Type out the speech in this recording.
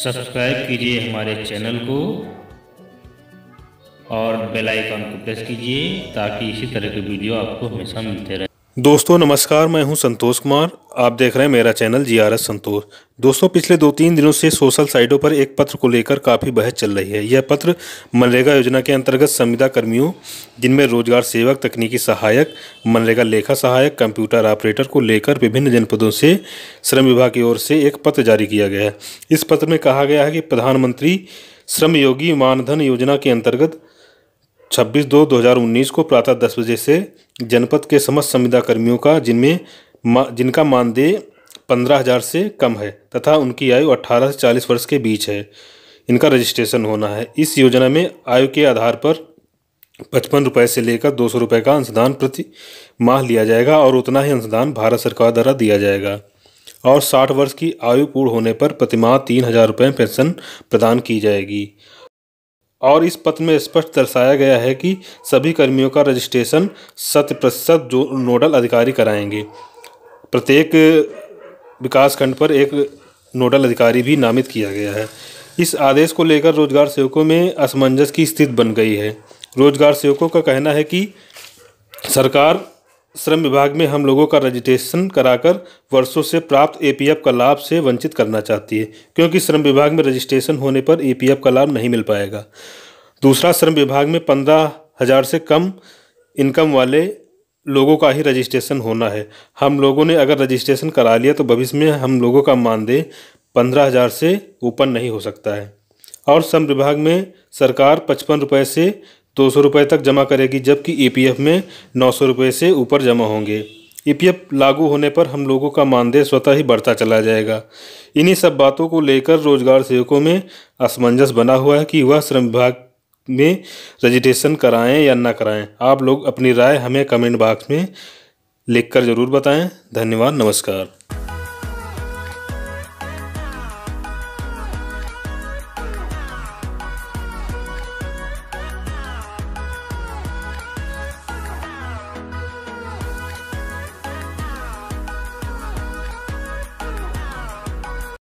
subscribe कीजिए हमारे channel को और बेल आइकन को प्रेस कीजिए ताकि इसी तरह के वीडियो आपको हमेशा मिलते रहे दोस्तों नमस्कार मैं हूं संतोष कुमार आप देख रहे हैं मेरा channel G R S Santosh दोस्तों पिछले दो तीन दिनों से सोशल साइटों पर एक पत्र को लेकर काफ़ी बहस चल रही है यह पत्र मनरेगा योजना के अंतर्गत संविदा कर्मियों जिनमें रोजगार सेवक तकनीकी सहायक मनरेगा लेखा सहायक कंप्यूटर ऑपरेटर को लेकर विभिन्न जनपदों से श्रम विभाग की ओर से एक पत्र जारी किया गया है इस पत्र में कहा गया है कि प्रधानमंत्री श्रम योगी मानधन योजना के अंतर्गत छब्बीस दो दो हज़ार उन्नीस को प्रातः दस बजे से जनपद के समस्त संविदा कर्मियों का जिनमें मा, जिनका मानदेय पंद्रह हज़ार से कम है तथा उनकी आयु अट्ठारह से चालीस वर्ष के बीच है इनका रजिस्ट्रेशन होना है इस योजना में आयु के आधार पर पचपन रुपये से लेकर दो सौ रुपये का अंशदान प्रति माह लिया जाएगा और उतना ही अंशदान भारत सरकार द्वारा दिया जाएगा और साठ वर्ष की आयु पूर्ण होने पर प्रतिमाह तीन हज़ार रुपये पेंशन प्रदान की जाएगी और इस पत्र में स्पष्ट दर्शाया गया है कि सभी कर्मियों का रजिस्ट्रेशन शत प्रतिशत जो नोडल अधिकारी कराएंगे प्रत्येक विकास खंड पर एक नोडल अधिकारी भी नामित किया गया है इस आदेश को लेकर रोजगार सेवकों में असमंजस की स्थिति बन गई है रोजगार सेवकों का कहना है कि सरकार श्रम विभाग में हम लोगों का रजिस्ट्रेशन कराकर वर्षों से प्राप्त एपीएफ का लाभ से वंचित करना चाहती है क्योंकि श्रम विभाग में रजिस्ट्रेशन होने पर एपीएफ का लाभ नहीं मिल पाएगा दूसरा श्रम विभाग में पंद्रह हज़ार से कम इनकम वाले लोगों का ही रजिस्ट्रेशन होना है हम लोगों ने अगर रजिस्ट्रेशन करा लिया तो भविष्य में हम लोगों का मानदेय पंद्रह हज़ार से ऊपर नहीं हो सकता है और श्रम विभाग में सरकार पचपन रुपये से दो सौ रुपये तक जमा करेगी जबकि ईपीएफ e में नौ सौ रुपये से ऊपर जमा होंगे ईपीएफ e लागू होने पर हम लोगों का मानदेय स्वतः ही बढ़ता चला जाएगा इन्हीं सब बातों को लेकर रोजगार सेवकों में असमंजस बना हुआ है कि वह श्रम विभाग में रजिस्ट्रेशन कराएं या ना कराएं आप लोग अपनी राय हमें कमेंट बॉक्स में लिखकर ज़रूर बताएं धन्यवाद नमस्कार